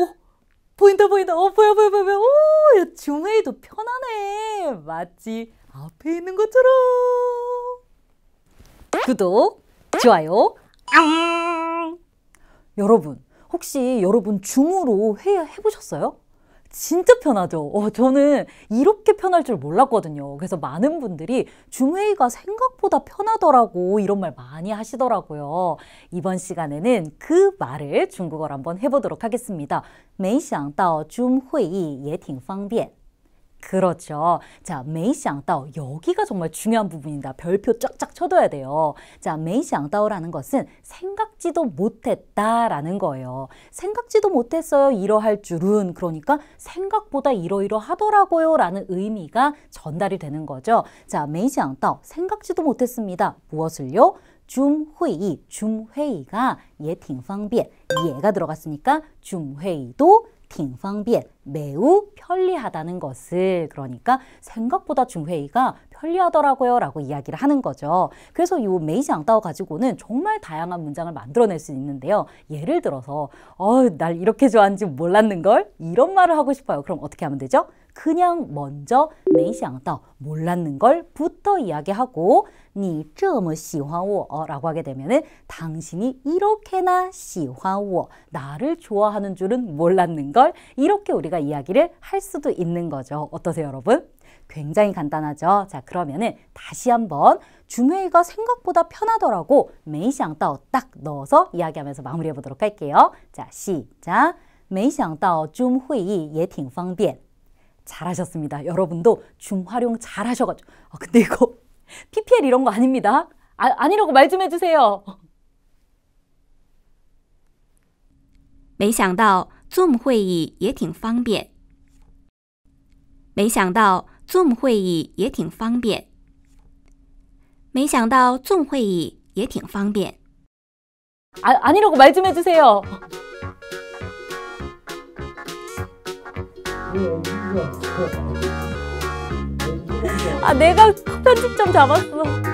어? 보인다 보인다 어 보여 보여 보여 보여 오 줌웨이도 편하네 마치 앞에 있는 것처럼 구독 좋아요 앙! 여러분 혹시 여러분 줌으로 회의 해보셨어요? 진짜 편하죠. 어, 저는 이렇게 편할 줄 몰랐거든요. 그래서 많은 분들이 줌회의가 생각보다 편하더라고 이런 말 많이 하시더라고요. 이번 시간에는 그 말을 중국어로 한번 해보도록 하겠습니다. 没想到 줌회의也挺方便. 그렇죠. 자, 메이샹다오 여기가 정말 중요한 부분입니다. 별표 쫙쫙 쳐둬야 돼요. 자, 메이샹다오라는 것은 생각지도 못했다라는 거예요. 생각지도 못했어요. 이러할 줄은 그러니까 생각보다 이러이러 하더라고요라는 의미가 전달이 되는 거죠. 자, 메이샹다오 생각지도 못했습니다. 무엇을요? 줌회의, 줌회의가 예, 팅방비엔 예가 들어갔으니까 줌회의도 팅팡비엔 매우 편리하다는 것을 그러니까 생각보다 중회의가 편리하더라고요 라고 이야기를 하는 거죠. 그래서 이 메이지앙따오 가지고는 정말 다양한 문장을 만들어낼 수 있는데요. 예를 들어서 어날 이렇게 좋아하는지 몰랐는걸 이런 말을 하고 싶어요. 그럼 어떻게 하면 되죠? 그냥 먼저 没想到 몰랐는 걸 부터 이야기하고 你这么喜欢我라고 뭐 하게 되면은 당신이 이렇게나 喜欢我 나를 좋아하는 줄은 몰랐는 걸 이렇게 우리가 이야기를 할 수도 있는 거죠. 어떠세요, 여러분? 굉장히 간단하죠. 자, 그러면은 다시 한번 중회이가 생각보다 편하더라고 메이샹따오 딱 넣어서 이야기하면서 마무리해 보도록 할게요. 자, 시작. 没想到줌会议也挺方便 잘하셨습니다. 여러분도 줌 활용 잘하셔가지고 아, 근데 이거 PPL 이런 거 아닙니다. 아, 아니라고 말 좀 해주세요. 没想到 Zoom 会议也挺方便。没想到 Zoom 会议也挺方便。没想到 Zoom 会议也挺方便。 아, 아니라고 말좀 해주세요. 아 내가 그 편집점 잡았어